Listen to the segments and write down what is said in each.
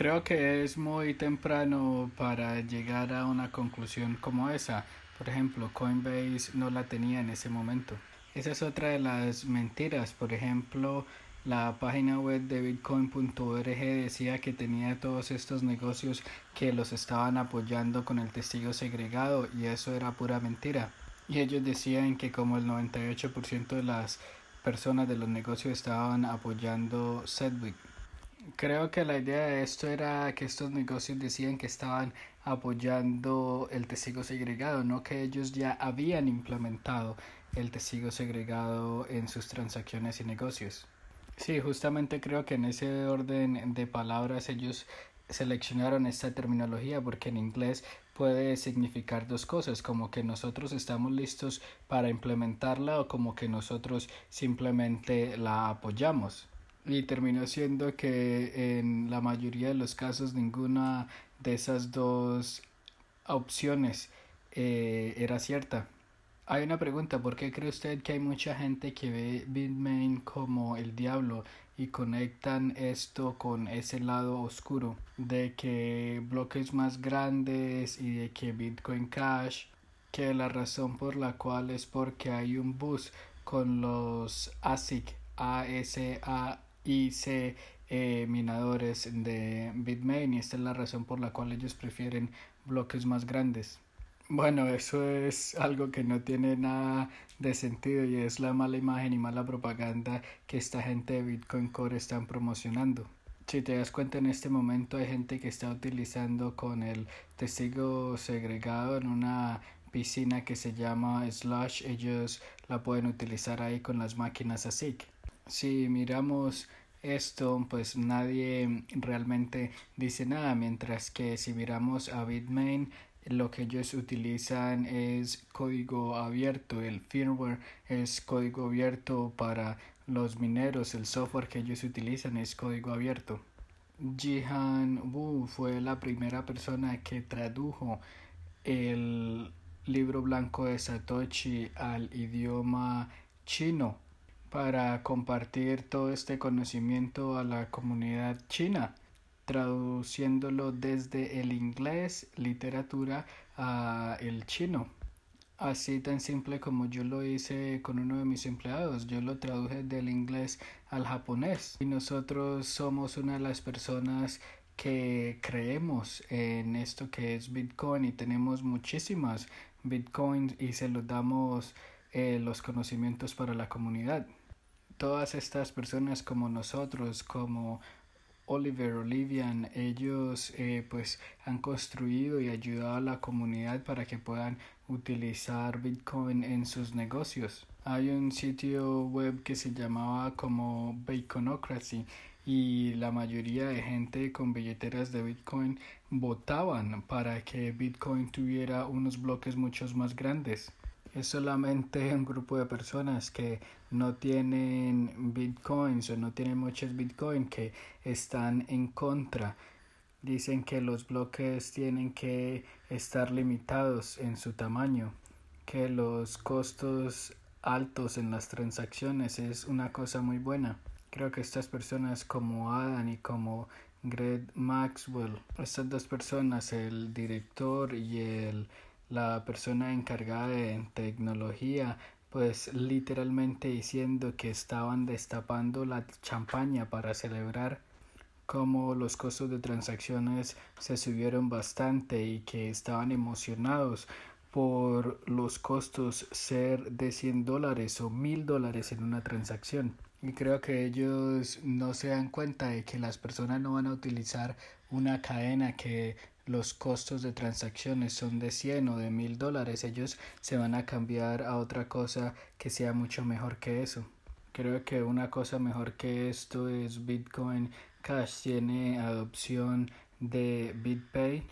Creo que es muy temprano para llegar a una conclusión como esa. Por ejemplo, Coinbase no la tenía en ese momento. Esa es otra de las mentiras. Por ejemplo, la página web de bitcoin.org decía que tenía todos estos negocios que los estaban apoyando con el testigo segregado y eso era pura mentira. Y ellos decían que como el 98% de las personas de los negocios estaban apoyando Sedwick. Creo que la idea de esto era que estos negocios decían que estaban apoyando el testigo segregado, no que ellos ya habían implementado el testigo segregado en sus transacciones y negocios. Sí, justamente creo que en ese orden de palabras ellos seleccionaron esta terminología porque en inglés puede significar dos cosas, como que nosotros estamos listos para implementarla o como que nosotros simplemente la apoyamos. Y terminó siendo que en la mayoría de los casos ninguna de esas dos opciones eh, era cierta. Hay una pregunta, ¿por qué cree usted que hay mucha gente que ve Bitmain como el diablo y conectan esto con ese lado oscuro de que bloques más grandes y de que Bitcoin Cash, que la razón por la cual es porque hay un bus con los ASIC, A S A y eh, minadores de Bitmain y esta es la razón por la cual ellos prefieren bloques más grandes. Bueno, eso es algo que no tiene nada de sentido y es la mala imagen y mala propaganda que esta gente de Bitcoin Core están promocionando. Si te das cuenta en este momento hay gente que está utilizando con el testigo segregado en una piscina que se llama Slush, ellos la pueden utilizar ahí con las máquinas ASIC si miramos esto, pues nadie realmente dice nada, mientras que si miramos a Bitmain, lo que ellos utilizan es código abierto, el firmware es código abierto para los mineros, el software que ellos utilizan es código abierto. Jihan Wu fue la primera persona que tradujo el libro blanco de Satoshi al idioma chino para compartir todo este conocimiento a la comunidad china, traduciéndolo desde el inglés, literatura, a el chino. Así tan simple como yo lo hice con uno de mis empleados. Yo lo traduje del inglés al japonés. Y nosotros somos una de las personas que creemos en esto que es Bitcoin y tenemos muchísimas Bitcoins y se los damos eh, los conocimientos para la comunidad todas estas personas como nosotros, como Oliver Olivian, ellos eh, pues han construido y ayudado a la comunidad para que puedan utilizar Bitcoin en sus negocios. Hay un sitio web que se llamaba como Baconocracy y la mayoría de gente con billeteras de Bitcoin votaban para que Bitcoin tuviera unos bloques muchos más grandes es solamente un grupo de personas que no tienen bitcoins o no tienen muchos bitcoins que están en contra. Dicen que los bloques tienen que estar limitados en su tamaño, que los costos altos en las transacciones es una cosa muy buena. Creo que estas personas como Adam y como Greg Maxwell, estas dos personas, el director y el la persona encargada de tecnología, pues literalmente diciendo que estaban destapando la champaña para celebrar cómo los costos de transacciones se subieron bastante y que estaban emocionados por los costos ser de 100 dólares o 1000 dólares en una transacción. Y creo que ellos no se dan cuenta de que las personas no van a utilizar una cadena que los costos de transacciones son de 100 o de 1000 dólares, ellos se van a cambiar a otra cosa que sea mucho mejor que eso. Creo que una cosa mejor que esto es Bitcoin Cash. Tiene adopción de BitPay,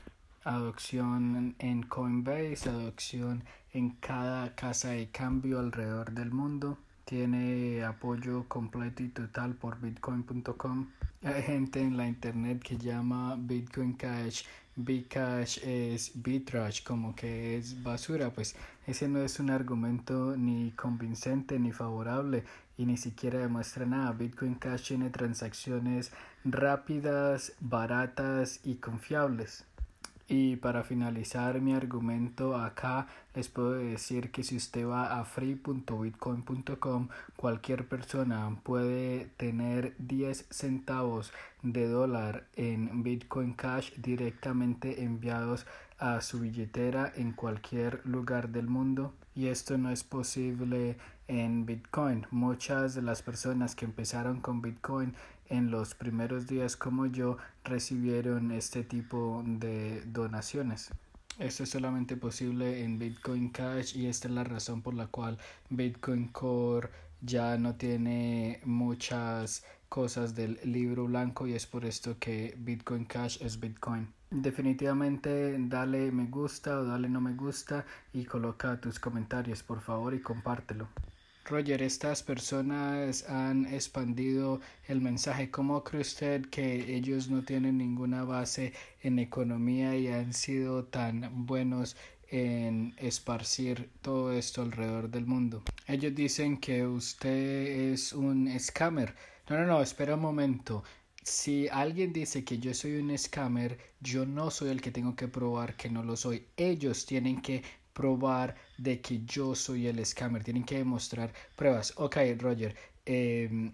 adopción en Coinbase, adopción en cada casa de cambio alrededor del mundo. Tiene apoyo completo y total por bitcoin.com. Hay gente en la internet que llama Bitcoin Cash cash es Bitrush, como que es basura, pues ese no es un argumento ni convincente ni favorable y ni siquiera demuestra nada. Bitcoin Cash tiene transacciones rápidas, baratas y confiables. Y para finalizar mi argumento acá, les puedo decir que si usted va a free.bitcoin.com, cualquier persona puede tener 10 centavos de dólar en Bitcoin Cash directamente enviados a su billetera en cualquier lugar del mundo y esto no es posible en Bitcoin. Muchas de las personas que empezaron con Bitcoin en los primeros días como yo recibieron este tipo de donaciones. Esto es solamente posible en Bitcoin Cash y esta es la razón por la cual Bitcoin Core ya no tiene muchas cosas del libro blanco y es por esto que Bitcoin Cash es Bitcoin. Definitivamente dale me gusta o dale no me gusta y coloca tus comentarios por favor y compártelo. Roger, estas personas han expandido el mensaje. ¿Cómo cree usted que ellos no tienen ninguna base en economía y han sido tan buenos en esparcir todo esto alrededor del mundo? Ellos dicen que usted es un scammer. No, no, no, espera un momento si alguien dice que yo soy un scammer, yo no soy el que tengo que probar que no lo soy. Ellos tienen que probar de que yo soy el scammer. Tienen que demostrar pruebas. Ok, Roger. Eh,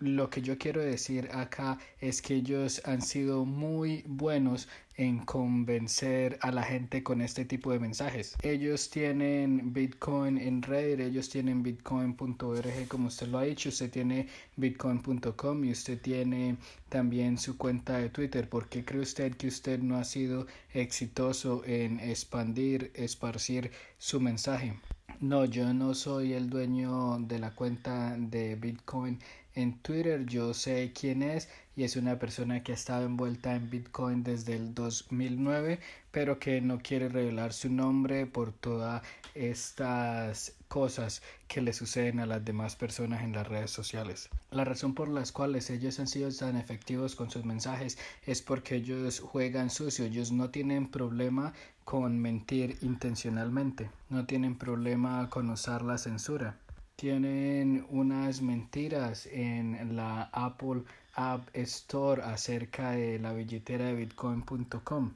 lo que yo quiero decir acá es que ellos han sido muy buenos en convencer a la gente con este tipo de mensajes. Ellos tienen Bitcoin en Reddit, ellos tienen bitcoin.org como usted lo ha dicho, usted tiene bitcoin.com y usted tiene también su cuenta de Twitter. ¿Por qué cree usted que usted no ha sido exitoso en expandir, esparcir su mensaje? No, yo no soy el dueño de la cuenta de Bitcoin en Twitter. Yo sé quién es y es una persona que ha estado envuelta en Bitcoin desde el 2009, pero que no quiere revelar su nombre por todas estas cosas que le suceden a las demás personas en las redes sociales. La razón por las cuales ellos han sido tan efectivos con sus mensajes es porque ellos juegan sucio, ellos no tienen problema con mentir intencionalmente, no tienen problema con usar la censura tienen unas mentiras en la Apple App Store acerca de la billetera de bitcoin.com.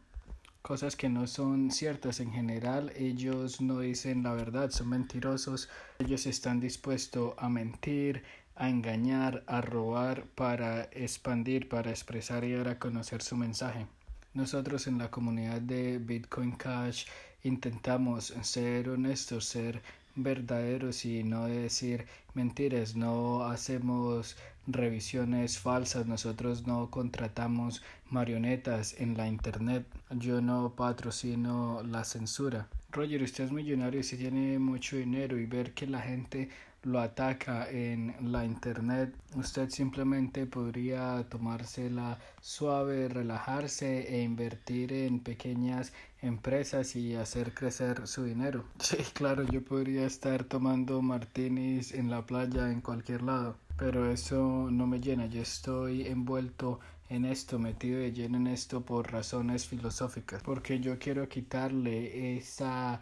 Cosas que no son ciertas en general, ellos no dicen la verdad, son mentirosos, ellos están dispuestos a mentir, a engañar, a robar para expandir, para expresar y dar conocer su mensaje. Nosotros en la comunidad de Bitcoin Cash intentamos ser honestos, ser verdaderos y no decir mentiras, no hacemos revisiones falsas, nosotros no contratamos marionetas en la Internet, yo no patrocino la censura. Roger, usted es millonario y si tiene mucho dinero y ver que la gente lo ataca en la internet, usted simplemente podría tomársela suave, relajarse e invertir en pequeñas empresas y hacer crecer su dinero. Sí, claro, yo podría estar tomando martinis en la playa en cualquier lado, pero eso no me llena, yo estoy envuelto en esto, metido de lleno en esto por razones filosóficas, porque yo quiero quitarle esa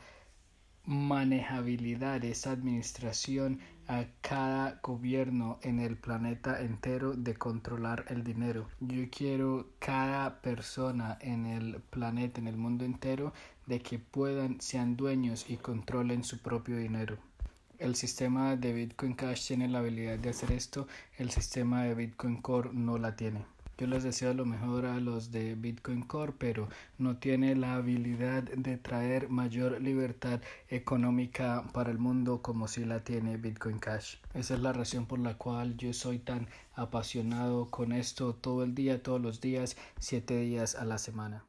manejabilidad, esa administración a cada gobierno en el planeta entero de controlar el dinero. Yo quiero cada persona en el planeta, en el mundo entero, de que puedan, sean dueños y controlen su propio dinero. El sistema de Bitcoin Cash tiene la habilidad de hacer esto, el sistema de Bitcoin Core no la tiene. Yo les decía lo mejor a los de Bitcoin Core, pero no tiene la habilidad de traer mayor libertad económica para el mundo como si la tiene Bitcoin Cash. Esa es la razón por la cual yo soy tan apasionado con esto todo el día, todos los días, siete días a la semana.